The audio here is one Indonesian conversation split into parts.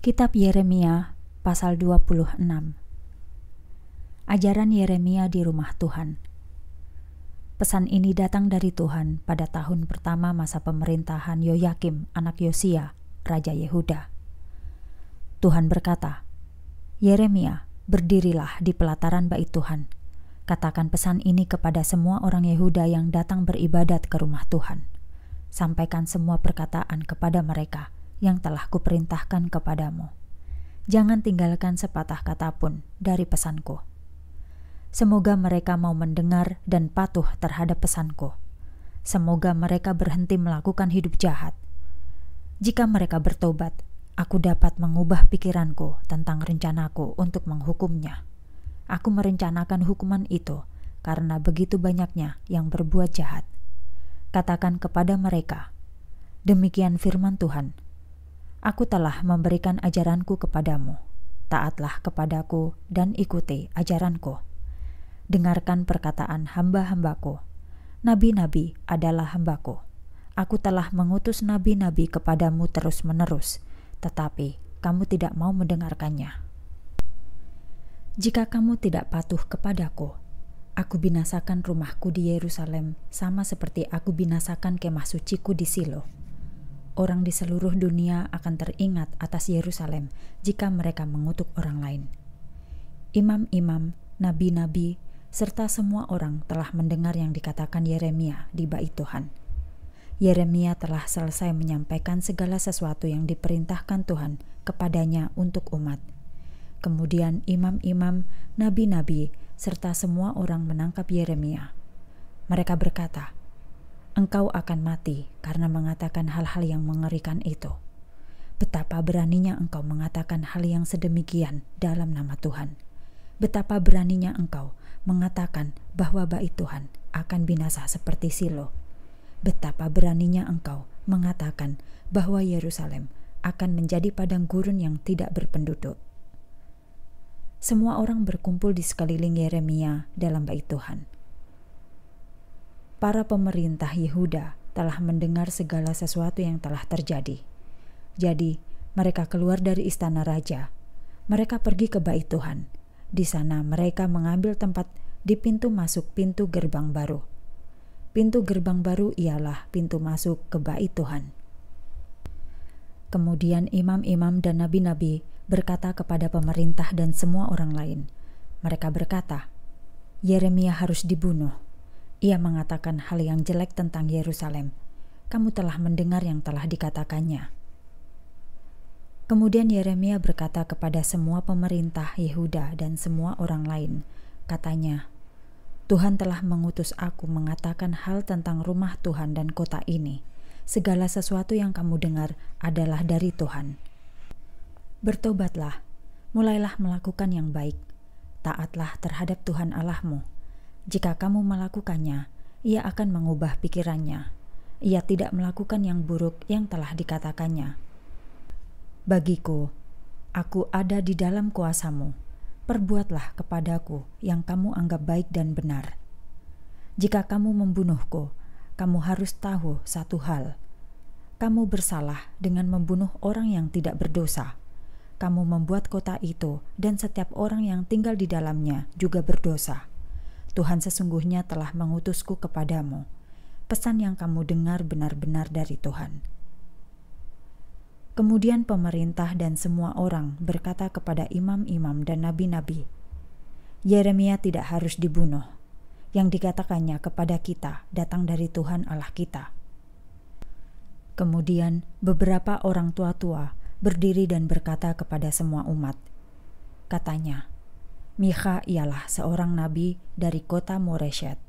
Kitab Yeremia pasal 26 Ajaran Yeremia di rumah Tuhan Pesan ini datang dari Tuhan pada tahun pertama masa pemerintahan Yoyakim anak Yosia, Raja Yehuda. Tuhan berkata, Yeremia, berdirilah di pelataran bait Tuhan. Katakan pesan ini kepada semua orang Yehuda yang datang beribadat ke rumah Tuhan. Sampaikan semua perkataan kepada mereka – yang telah kuperintahkan kepadamu. Jangan tinggalkan sepatah kata pun dari pesanku. Semoga mereka mau mendengar dan patuh terhadap pesanku. Semoga mereka berhenti melakukan hidup jahat. Jika mereka bertobat, aku dapat mengubah pikiranku tentang rencanaku untuk menghukumnya. Aku merencanakan hukuman itu karena begitu banyaknya yang berbuat jahat. Katakan kepada mereka, "Demikian firman Tuhan." Aku telah memberikan ajaranku kepadamu. Taatlah kepadaku dan ikuti ajaranku. Dengarkan perkataan hamba-hambaku. Nabi-nabi adalah hambaku. Aku telah mengutus nabi-nabi kepadamu terus-menerus, tetapi kamu tidak mau mendengarkannya. Jika kamu tidak patuh kepadaku, aku binasakan rumahku di Yerusalem sama seperti aku binasakan kemah suciku di Silo orang di seluruh dunia akan teringat atas Yerusalem jika mereka mengutuk orang lain. Imam-imam, nabi-nabi, serta semua orang telah mendengar yang dikatakan Yeremia di bait Tuhan. Yeremia telah selesai menyampaikan segala sesuatu yang diperintahkan Tuhan kepadanya untuk umat. Kemudian imam-imam, nabi-nabi, serta semua orang menangkap Yeremia. Mereka berkata, engkau akan mati karena mengatakan hal-hal yang mengerikan itu. Betapa beraninya engkau mengatakan hal yang sedemikian dalam nama Tuhan. Betapa beraninya engkau mengatakan bahwa bait Tuhan akan binasa seperti Silo. Betapa beraninya engkau mengatakan bahwa Yerusalem akan menjadi padang gurun yang tidak berpenduduk. Semua orang berkumpul di sekeliling Yeremia dalam bait Tuhan para pemerintah Yehuda telah mendengar segala sesuatu yang telah terjadi. Jadi, mereka keluar dari istana raja. Mereka pergi ke bait Tuhan. Di sana mereka mengambil tempat di pintu masuk pintu gerbang baru. Pintu gerbang baru ialah pintu masuk ke bait Tuhan. Kemudian imam-imam dan nabi-nabi berkata kepada pemerintah dan semua orang lain. Mereka berkata, Yeremia harus dibunuh ia mengatakan hal yang jelek tentang Yerusalem. Kamu telah mendengar yang telah dikatakannya. Kemudian Yeremia berkata kepada semua pemerintah Yehuda dan semua orang lain, katanya, "Tuhan telah mengutus aku mengatakan hal tentang rumah Tuhan dan kota ini. Segala sesuatu yang kamu dengar adalah dari Tuhan. Bertobatlah, mulailah melakukan yang baik, taatlah terhadap Tuhan Allahmu." Jika kamu melakukannya, ia akan mengubah pikirannya. Ia tidak melakukan yang buruk yang telah dikatakannya. Bagiku, aku ada di dalam kuasamu. Perbuatlah kepadaku yang kamu anggap baik dan benar. Jika kamu membunuhku, kamu harus tahu satu hal: kamu bersalah dengan membunuh orang yang tidak berdosa. Kamu membuat kota itu, dan setiap orang yang tinggal di dalamnya juga berdosa Tuhan sesungguhnya telah mengutusku kepadamu. Pesan yang kamu dengar benar-benar dari Tuhan. Kemudian pemerintah dan semua orang berkata kepada imam-imam dan nabi-nabi, Yeremia tidak harus dibunuh. Yang dikatakannya kepada kita datang dari Tuhan Allah kita. Kemudian beberapa orang tua-tua berdiri dan berkata kepada semua umat, katanya, Micha ialah seorang nabi dari kota Moreshet.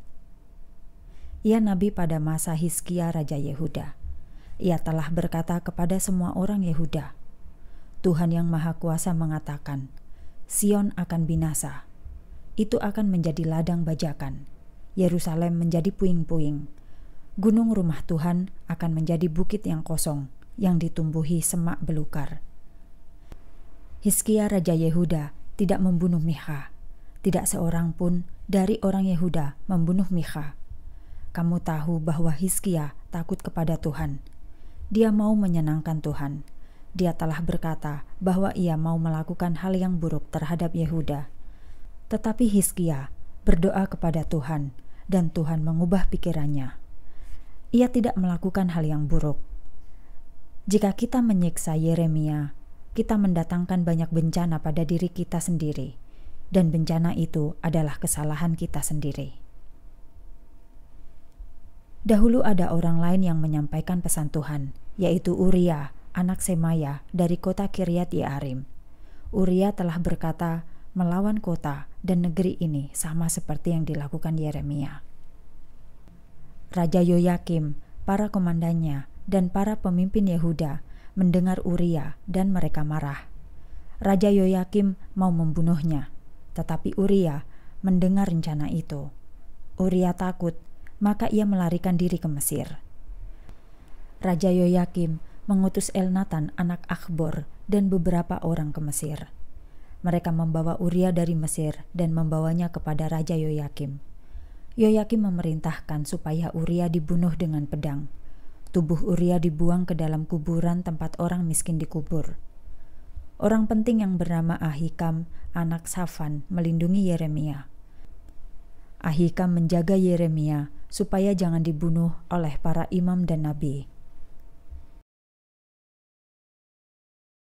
Ia nabi pada masa Hiskia Raja Yehuda. Ia telah berkata kepada semua orang Yehuda, Tuhan yang Maha Kuasa mengatakan, Sion akan binasa. Itu akan menjadi ladang bajakan. Yerusalem menjadi puing-puing. Gunung rumah Tuhan akan menjadi bukit yang kosong, yang ditumbuhi semak belukar. Hiskia Raja Yehuda tidak membunuh Micha. Tidak seorang pun dari orang Yehuda membunuh Micha. Kamu tahu bahwa Hizkia takut kepada Tuhan. Dia mau menyenangkan Tuhan. Dia telah berkata bahwa ia mau melakukan hal yang buruk terhadap Yehuda. Tetapi Hizkia berdoa kepada Tuhan, dan Tuhan mengubah pikirannya. Ia tidak melakukan hal yang buruk. Jika kita menyiksa Yeremia kita mendatangkan banyak bencana pada diri kita sendiri, dan bencana itu adalah kesalahan kita sendiri. Dahulu ada orang lain yang menyampaikan pesan Tuhan, yaitu Uria, anak Semaya dari kota Kiryat Yearim. Uria telah berkata, melawan kota dan negeri ini sama seperti yang dilakukan Yeremia. Raja Yoyakim, para komandannya, dan para pemimpin Yehuda mendengar Uria dan mereka marah. Raja Yoyakim mau membunuhnya, tetapi Uria mendengar rencana itu. Uria takut, maka ia melarikan diri ke Mesir. Raja Yoyakim mengutus Elnatan anak Akbor dan beberapa orang ke Mesir. Mereka membawa Uria dari Mesir dan membawanya kepada Raja Yoyakim. Yoyakim memerintahkan supaya Uria dibunuh dengan pedang. Tubuh Uria dibuang ke dalam kuburan tempat orang miskin dikubur. Orang penting yang bernama Ahikam, anak Safan, melindungi Yeremia. Ahikam menjaga Yeremia supaya jangan dibunuh oleh para imam dan nabi.